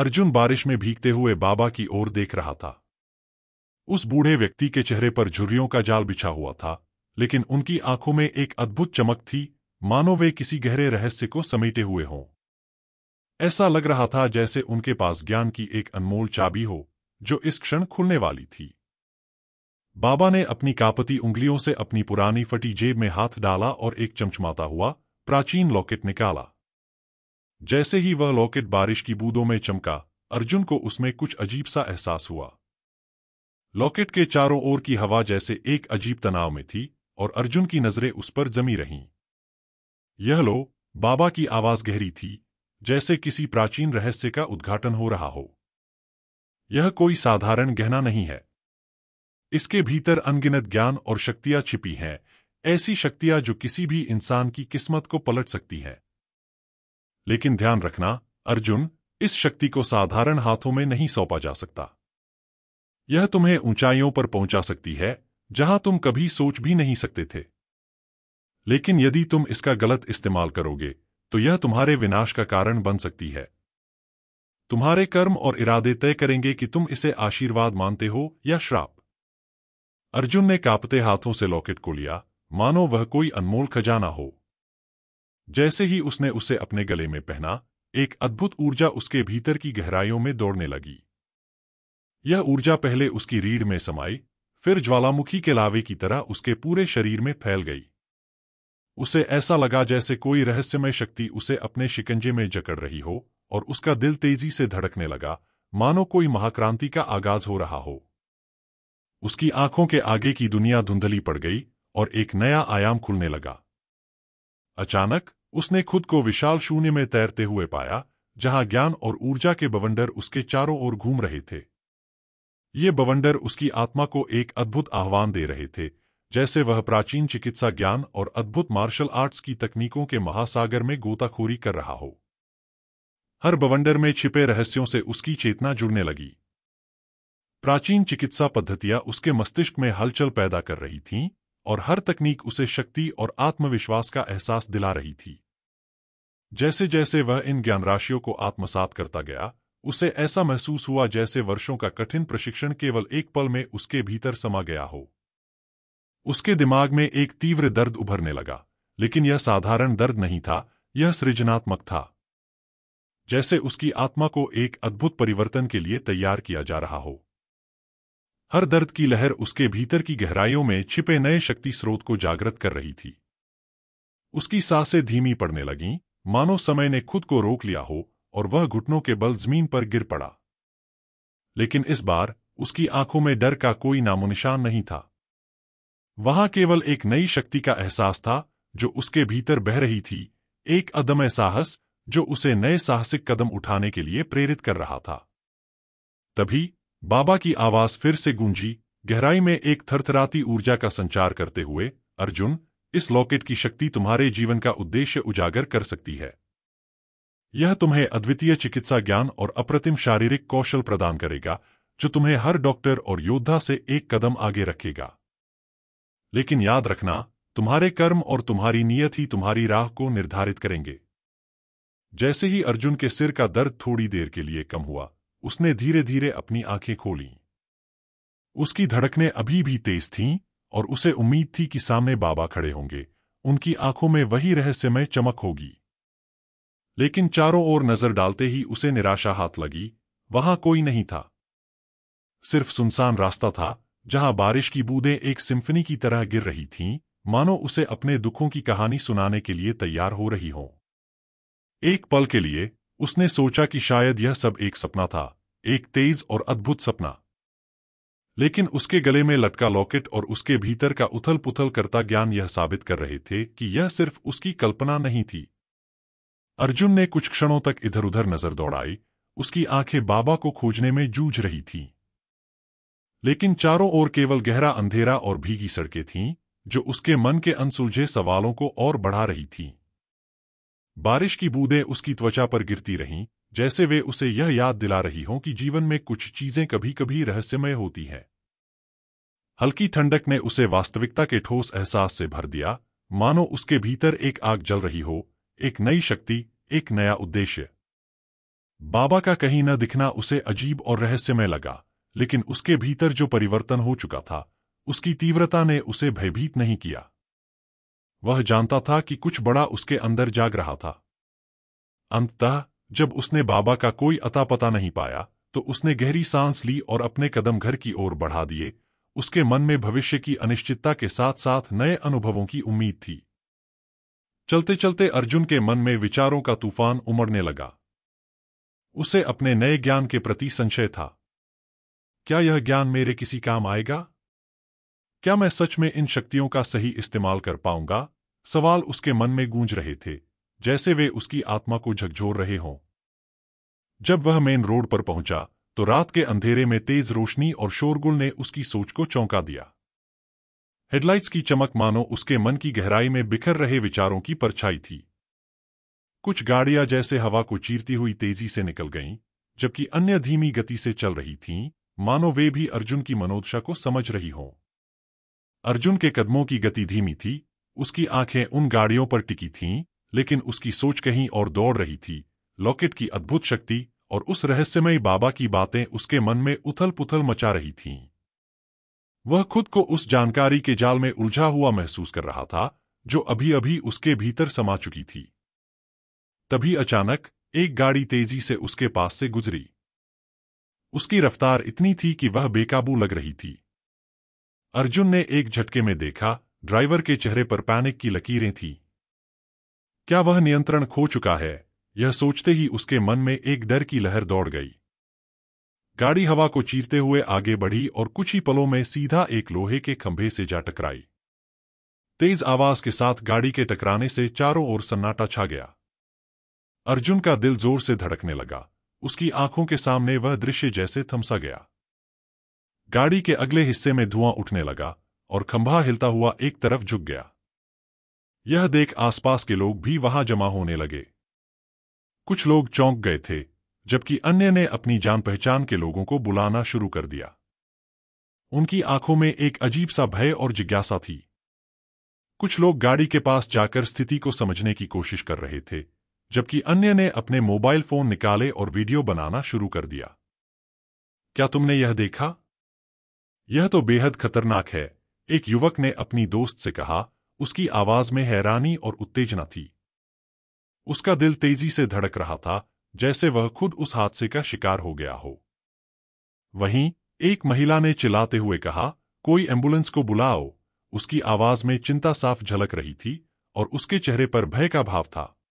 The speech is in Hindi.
अर्जुन बारिश में भीगते हुए बाबा की ओर देख रहा था उस बूढ़े व्यक्ति के चेहरे पर झुर्रियों का जाल बिछा हुआ था लेकिन उनकी आंखों में एक अद्भुत चमक थी मानो वे किसी गहरे रहस्य को समेटे हुए हों ऐसा लग रहा था जैसे उनके पास ज्ञान की एक अनमोल चाबी हो जो इस क्षण खुलने वाली थी बाबा ने अपनी कापती उंगलियों से अपनी पुरानी फटी जेब में हाथ डाला और एक चमचमाता हुआ प्राचीन लॉकेट निकाला जैसे ही वह लॉकेट बारिश की बूंदों में चमका अर्जुन को उसमें कुछ अजीब सा एहसास हुआ लॉकेट के चारों ओर की हवा जैसे एक अजीब तनाव में थी और अर्जुन की नजरें उस पर जमी रहीं यह लो बाबा की आवाज गहरी थी जैसे किसी प्राचीन रहस्य का उद्घाटन हो रहा हो यह कोई साधारण गहना नहीं है इसके भीतर अनगिनत ज्ञान और शक्तियां छिपी हैं ऐसी शक्तियां जो किसी भी इंसान की किस्मत को पलट सकती हैं लेकिन ध्यान रखना अर्जुन इस शक्ति को साधारण हाथों में नहीं सौंपा जा सकता यह तुम्हें ऊंचाइयों पर पहुंचा सकती है जहां तुम कभी सोच भी नहीं सकते थे लेकिन यदि तुम इसका गलत इस्तेमाल करोगे तो यह तुम्हारे विनाश का कारण बन सकती है तुम्हारे कर्म और इरादे तय करेंगे कि तुम इसे आशीर्वाद मानते हो या श्राप अर्जुन ने कांपते हाथों से लॉकेट को लिया मानो वह कोई अनमोल खजाना हो जैसे ही उसने उसे अपने गले में पहना एक अद्भुत ऊर्जा उसके भीतर की गहराइयों में दौड़ने लगी यह ऊर्जा पहले उसकी रीढ़ में समाई फिर ज्वालामुखी के लावे की तरह उसके पूरे शरीर में फैल गई उसे ऐसा लगा जैसे कोई रहस्यमय शक्ति उसे अपने शिकंजे में जकड़ रही हो और उसका दिल तेजी से धड़कने लगा मानो कोई महाक्रांति का आगाज हो रहा हो उसकी आंखों के आगे की दुनिया धुंधली पड़ गई और एक नया आयाम खुलने लगा अचानक उसने खुद को विशाल शून्य में तैरते हुए पाया जहां ज्ञान और ऊर्जा के बवंडर उसके चारों ओर घूम रहे थे ये बवंडर उसकी आत्मा को एक अद्भुत आह्वान दे रहे थे जैसे वह प्राचीन चिकित्सा ज्ञान और अद्भुत मार्शल आर्ट्स की तकनीकों के महासागर में गोताखोरी कर रहा हो हर बवंडर में छिपे रहस्यों से उसकी चेतना जुड़ने लगी प्राचीन चिकित्सा पद्धतियां उसके मस्तिष्क में हलचल पैदा कर रही थीं, और हर तकनीक उसे शक्ति और आत्मविश्वास का एहसास दिला रही थी जैसे जैसे वह इन ज्ञान राशियों को आत्मसात करता गया उसे ऐसा महसूस हुआ जैसे वर्षों का कठिन प्रशिक्षण केवल एक पल में उसके भीतर समा गया हो उसके दिमाग में एक तीव्र दर्द उभरने लगा लेकिन यह साधारण दर्द नहीं था यह सृजनात्मक था जैसे उसकी आत्मा को एक अद्भुत परिवर्तन के लिए तैयार किया जा रहा हो हर दर्द की लहर उसके भीतर की गहराइयों में छिपे नए शक्ति स्रोत को जागृत कर रही थी उसकी सांसें धीमी पड़ने लगीं मानो समय ने खुद को रोक लिया हो और वह घुटनों के बल जमीन पर गिर पड़ा लेकिन इस बार उसकी आंखों में डर का कोई नामोनिशान नहीं था वहां केवल एक नई शक्ति का एहसास था जो उसके भीतर बह रही थी एक अदम्य साहस जो उसे नए साहसिक कदम उठाने के लिए प्रेरित कर रहा था तभी बाबा की आवाज फिर से गूंजी गहराई में एक थरथराती ऊर्जा का संचार करते हुए अर्जुन इस लॉकेट की शक्ति तुम्हारे जीवन का उद्देश्य उजागर कर सकती है यह तुम्हें अद्वितीय चिकित्सा ज्ञान और अप्रतिम शारीरिक कौशल प्रदान करेगा जो तुम्हें हर डॉक्टर और योद्धा से एक कदम आगे रखेगा लेकिन याद रखना तुम्हारे कर्म और तुम्हारी नियत ही तुम्हारी राह को निर्धारित करेंगे जैसे ही अर्जुन के सिर का दर्द थोड़ी देर के लिए कम हुआ उसने धीरे धीरे अपनी आंखें खोली उसकी धड़कने अभी भी तेज थीं और उसे उम्मीद थी कि सामने बाबा खड़े होंगे उनकी आंखों में वही रहस्यमय चमक होगी लेकिन चारों ओर नजर डालते ही उसे निराशा हाथ लगी वहां कोई नहीं था सिर्फ सुनसान रास्ता था जहां बारिश की बूंदें एक सिम्फनी की तरह गिर रही थीं, मानो उसे अपने दुखों की कहानी सुनाने के लिए तैयार हो रही हो एक पल के लिए उसने सोचा कि शायद यह सब एक सपना था एक तेज और अद्भुत सपना लेकिन उसके गले में लटका लॉकेट और उसके भीतर का उथल पुथल करता ज्ञान यह साबित कर रहे थे कि यह सिर्फ उसकी कल्पना नहीं थी अर्जुन ने कुछ क्षणों तक इधर उधर नजर दौड़ाई उसकी आंखें बाबा को खोजने में जूझ रही थीं लेकिन चारों ओर केवल गहरा अंधेरा और भीगी सड़कें थीं जो उसके मन के अनसुलझे सवालों को और बढ़ा रही थीं बारिश की बूंदें उसकी त्वचा पर गिरती रहीं जैसे वे उसे यह याद दिला रही हों कि जीवन में कुछ चीजें कभी कभी रहस्यमय होती हैं हल्की ठंडक ने उसे वास्तविकता के ठोस एहसास से भर दिया मानो उसके भीतर एक आग जल रही हो एक नई शक्ति एक नया उद्देश्य बाबा का कहीं न दिखना उसे अजीब और रहस्यमय लगा लेकिन उसके भीतर जो परिवर्तन हो चुका था उसकी तीव्रता ने उसे भयभीत नहीं किया वह जानता था कि कुछ बड़ा उसके अंदर जाग रहा था अंततः जब उसने बाबा का कोई अता पता नहीं पाया तो उसने गहरी सांस ली और अपने कदम घर की ओर बढ़ा दिए उसके मन में भविष्य की अनिश्चितता के साथ साथ नए अनुभवों की उम्मीद थी चलते चलते अर्जुन के मन में विचारों का तूफान उमड़ने लगा उसे अपने नए ज्ञान के प्रति संशय था क्या यह ज्ञान मेरे किसी काम आएगा क्या मैं सच में इन शक्तियों का सही इस्तेमाल कर पाऊंगा सवाल उसके मन में गूंज रहे थे जैसे वे उसकी आत्मा को झकझोर रहे हों जब वह मेन रोड पर पहुंचा तो रात के अंधेरे में तेज रोशनी और शोरगुल ने उसकी सोच को चौंका दिया हेडलाइट्स की चमक मानो उसके मन की गहराई में बिखर रहे विचारों की परछाई थी कुछ गाड़ियां जैसे हवा को चीरती हुई तेजी से निकल गईं, जबकि अन्य धीमी गति से चल रही थीं, मानो वे भी अर्जुन की मनोदशा को समझ रही हों अर्जुन के कदमों की गति धीमी थी उसकी आंखें उन गाड़ियों पर टिकी थीं, लेकिन उसकी सोच कहीं और दौड़ रही थी लॉकेट की अद्भुत शक्ति और उस रहस्यमयी बाबा की बातें उसके मन में उथल पुथल मचा रही थीं। वह खुद को उस जानकारी के जाल में उलझा हुआ महसूस कर रहा था जो अभी अभी उसके भीतर समा चुकी थी तभी अचानक एक गाड़ी तेजी से उसके पास से गुजरी उसकी रफ्तार इतनी थी कि वह बेकाबू लग रही थी अर्जुन ने एक झटके में देखा ड्राइवर के चेहरे पर पैनिक की लकीरें थी क्या वह नियंत्रण खो चुका है यह सोचते ही उसके मन में एक डर की लहर दौड़ गई गाड़ी हवा को चीरते हुए आगे बढ़ी और कुछ ही पलों में सीधा एक लोहे के खंभे से जा टकराई तेज आवाज के साथ गाड़ी के टकराने से चारों ओर सन्नाटा छा गया अर्जुन का दिल जोर से धड़कने लगा उसकी आंखों के सामने वह दृश्य जैसे थमसा गया गाड़ी के अगले हिस्से में धुआं उठने लगा और खंभा हिलता हुआ एक तरफ झुक गया यह देख आसपास के लोग भी वहां जमा होने लगे कुछ लोग चौंक गए थे जबकि अन्य ने अपनी जान पहचान के लोगों को बुलाना शुरू कर दिया उनकी आंखों में एक अजीब सा भय और जिज्ञासा थी कुछ लोग गाड़ी के पास जाकर स्थिति को समझने की कोशिश कर रहे थे जबकि अन्य ने अपने मोबाइल फोन निकाले और वीडियो बनाना शुरू कर दिया क्या तुमने यह देखा यह तो बेहद खतरनाक है एक युवक ने अपनी दोस्त से कहा उसकी आवाज में हैरानी और उत्तेजना थी उसका दिल तेजी से धड़क रहा था जैसे वह खुद उस हादसे का शिकार हो गया हो वहीं एक महिला ने चिल्लाते हुए कहा कोई एम्बुलेंस को बुलाओ उसकी आवाज में चिंता साफ झलक रही थी और उसके चेहरे पर भय का भाव था